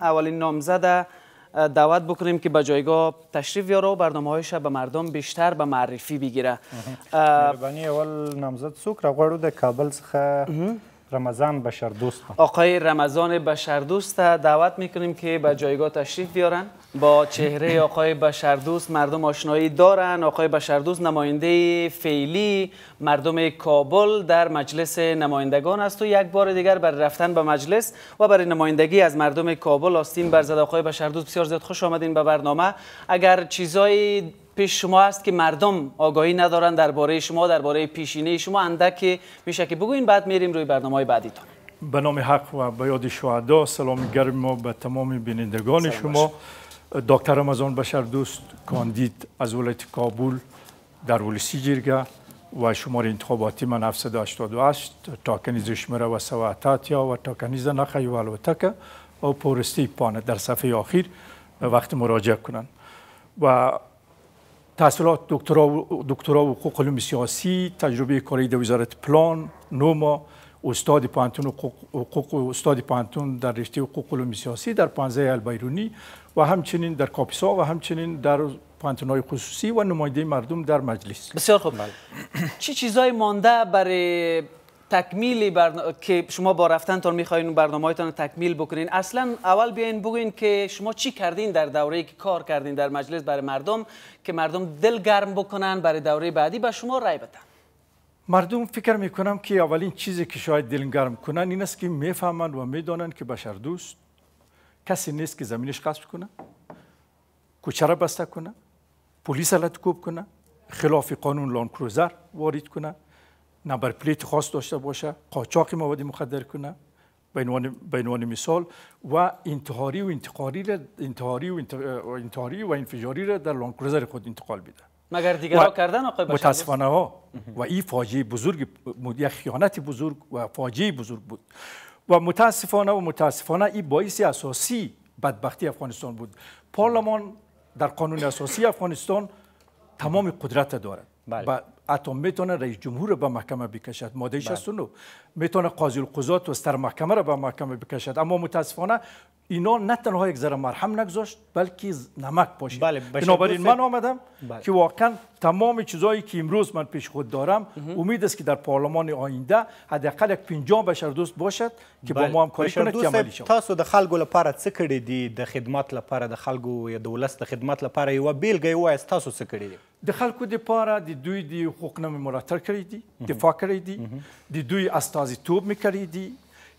اولین نامزد دعوت بکنیم که به جایگاه تشریف یارو و برنامه هایش به مردم بیشتر به معرفی بگیره. اول نامزد سوک را کابل رمضان بشردوست آقای رمضان بشردوست دعوت میکنیم که به جایگاه تشریف بیارن با چهره آقای بشردوست مردم آشنایی دارن آقای بشردوست نماینده فعلی مردم کابل در مجلس نمایندگان است و یک بار دیگر بر رفتن به مجلس و برای نمایندگی از مردم کابل آستین زد آقای بشردوست بسیار زیاد خوش آمدین به برنامه اگر چیزای پیش شما است که مردم آگاهی ندارن درباره شما درباره پیشینه شما اندک میشه که بگوین بعد میریم روی برنامه های بعدیتان به نام حق و به یاد شهدا سلام گرم ما به تمام بینندگان شما دکتر رمضان بشر دوست کاندید از ولایت کابل در ولسی جرگه و شماره انتخاباتی من 788 تاکنیز شماره و سواتاتیا و تاکنیز نخی و الوتک و پورستی پانه در صفحه آخر وقت مراجعه کنند و تحصیلات دکترا و, دکترا و حقوق علوم سیاسی تجربه کاری در وزارت پلان نوما استاد پانتون حقوق استاد پانتون در رشته حقوق علوم سیاسی در پانزه البیرونی و همچنین در کاپیسا و همچنین در پانتونای خصوصی و نماینده مردم در مجلس بسیار خوب چی چیزای مانده برای تکمیلی برنا... که شما با تا میخواین برنامه هایتان تکمیل بکنین اصلا اول بیاین بگوین که شما چی کردین در دوره که کار کردین در مجلس برای مردم که مردم دل گرم بکنن برای دوره بعدی به شما رای بدن مردم فکر میکنم که اولین چیزی که شاید دل گرم کنن این است که میفهمن و میدانن که بشر دوست کسی نیست که زمینش قصد کنه کوچه را بسته کنه پلیس علت کوب کنه خلاف قانون لانکروزر وارد کنه نمبر پلیت خاص داشته باشه قاچاق مواد مخدر کنه به عنوان مثال و انتحاری و انتقاری را انتحاری و انتحاری و انفجاری را در لانگ خود انتقال بده مگر را کردن آقای متاسفانه ها و این فاجعه بزرگ یک خیانت بزرگ و فاجعه بزرگ بود و متاسفانه و متاسفانه این باعث اساسی بدبختی افغانستان بود پارلمان در قانون اساسی افغانستان تمام قدرت دارد بله. حتی میتونه رئیس جمهور را به محکمه بکشد ماده 69 بله. میتونه قاضی القضات و سر محکمه را به محکمه بکشد اما متاسفانه اینا نه تنها یک ذره مرهم نگذاشت بلکه نمک باشه بله بنابراین من آمدم بله. که واقعا تمام چیزهایی که امروز من پیش خود دارم امید است که در پارلمان آینده حداقل یک پنجاه بشر دوست باشد که با بله. ما هم کنه که تاسو د خلکو لپاره څه کړی دی د خدمات لپاره د خلکو یا دولت خدمت د لپاره یو بیلګه یې تاسو څه کړی د خلکو د پاره د دوی د حقوقونو ملاتړ کړی دی دفاع کړی دی د دوی استازیتوب میکړی دی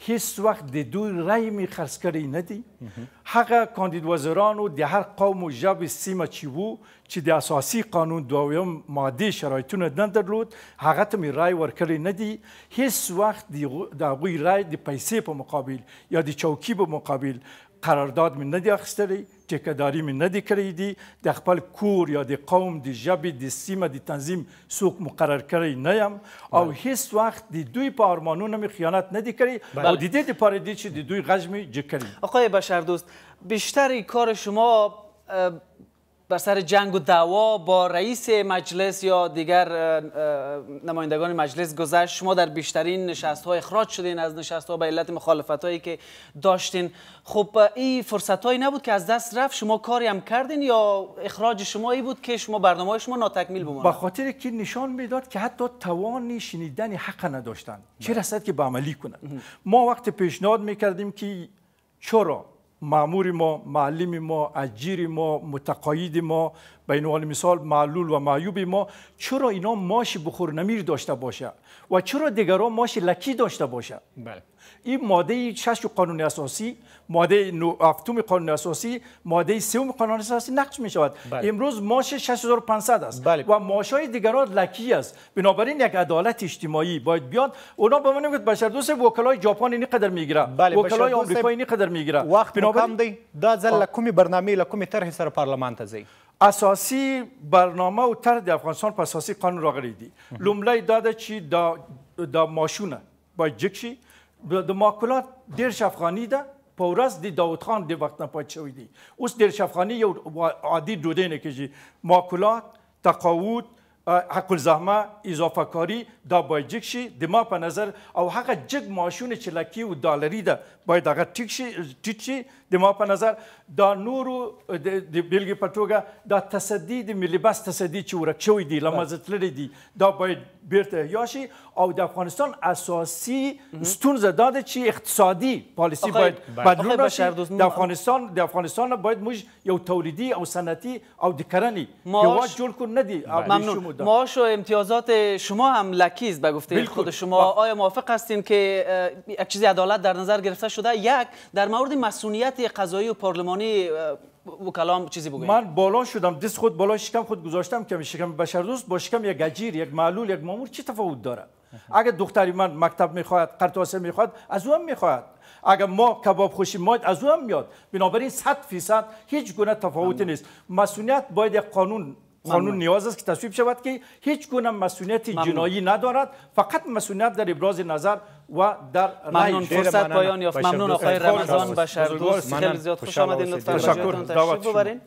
هیڅ وخت د دوی رای می خرڅ کړی نه دی هغه کاندید وزیرانو د هر قوم او ژبې سیمه چې وو چې د اساسي قانون دویم ماده شرایطونه نه درلود هغه ته می رای ورکړی نه دی هیڅ وخت د هغوی رای د پیسې په مقابل یا د چوکۍ په مقابل قرارداد می نه دی اخیستلی ندی مې نه دی کړی د خپل کور یا د قوم د ژبې د سیمه د تنظیم سوق مقرر کړی نه یم او بله. هیڅ وخت د دوی په آرمانونو مې خیانت ندی کری کړی او بله. د دې دپاره دی چې دوی غج جکری. آقای بشردوست کار شما بر سر جنگ و دعوا با رئیس مجلس یا دیگر نمایندگان مجلس گذشت شما در بیشترین نشست ها اخراج شدین از نشست ها به علت مخالفت هایی که داشتین خب این فرصت هایی نبود که از دست رفت شما کاری هم کردین یا اخراج شما ای بود که شما برنامه های شما ناتکمیل بماند به خاطر که نشان میداد که حتی توان شنیدن حق نداشتن چه بله. رسد که به عملی کنند ما وقت پیشنهاد میکردیم که چرا معمور ما معلم ما اجیر ما متقاید ما به حال مثال معلول و معیوب ما چرا اینا ماش بخور نمیر داشته باشه و چرا دیگران ماش لکی داشته باشه بله. این ماده 6 قانون اساسی ماده اکتوم قانون اساسی ماده سوم قانون اساسی نقش می شود بله. امروز ماش 6500 است بله. و های دیگران لکی است بنابراین یک عدالت اجتماعی باید بیاد اونا به من گفت بشر دوست وکلای ژاپن اینی قدر میگیره بله، وکلای آمریکا اینی قدر میگیره وقت بنابراین دا زل کمی برنامه لکومی طرح سر پارلمان ته اساسی برنامه او تر د افغانستان په اساسي قانون راغلی دی لومړی دا ده چې دا د ماشونه باید جګ شي د ماکولات ډېرش افغاني ده په ورځ د داوود خان د وخت نه پات شوی دی اوس ډېرش افغاني یو عادي ډوډۍ نه کېږي ماکولات تقاعد حق الزحمه اضافه کاری دا باید جګ شي د ما په نظر او هغه جګ ماشونه چې لکې او ډالری ده باید هغه ټیک شي ټیټ شي د ما په نظر دا نورو د بیلګې په توګه دا تصدي د ملي بس تصدي چې ورک شوی دی له منځه تللی دی دا باید بیرته احیا شي او د افغانستان اساسي ستونزه دا ده چې اقتصادي پالیسي باید بدلون راشي د افغانستان د افغانستان باید موږ یو تولیدي او صنعتي او د کرنې هیواد جوړ کړو نه دی ممنون معاش و امتیازات شما هم لکیز به گفته خود شما آیا موافق هستین که یک چیزی عدالت در نظر گرفته شده یک در مورد مسئولیت قضایی و پارلمانی و کلام چیزی بگویید من بالا شدم دست خود بالا شکم خود گذاشتم که شکم بشر دوست با شکم یک گجیر یک معلول یک مامور چه تفاوت داره اگر دختری من مکتب میخواد قرطاسه میخواد از او هم میخواد اگر ما کباب خوشی ماید از او هم میاد بنابراین 100 فیصد هیچ گونه تفاوتی نیست مسئولیت باید یک قانون قانون نیاز است که تصویب شود که هیچ گونه مسئولیت جنایی ندارد فقط مسئولیت در ابراز نظر و در ممنون فرصت پایان یافت ممنون آقای رمضان بشردوست خیلی زیاد خوش آمدین لطفا تشکر ببرین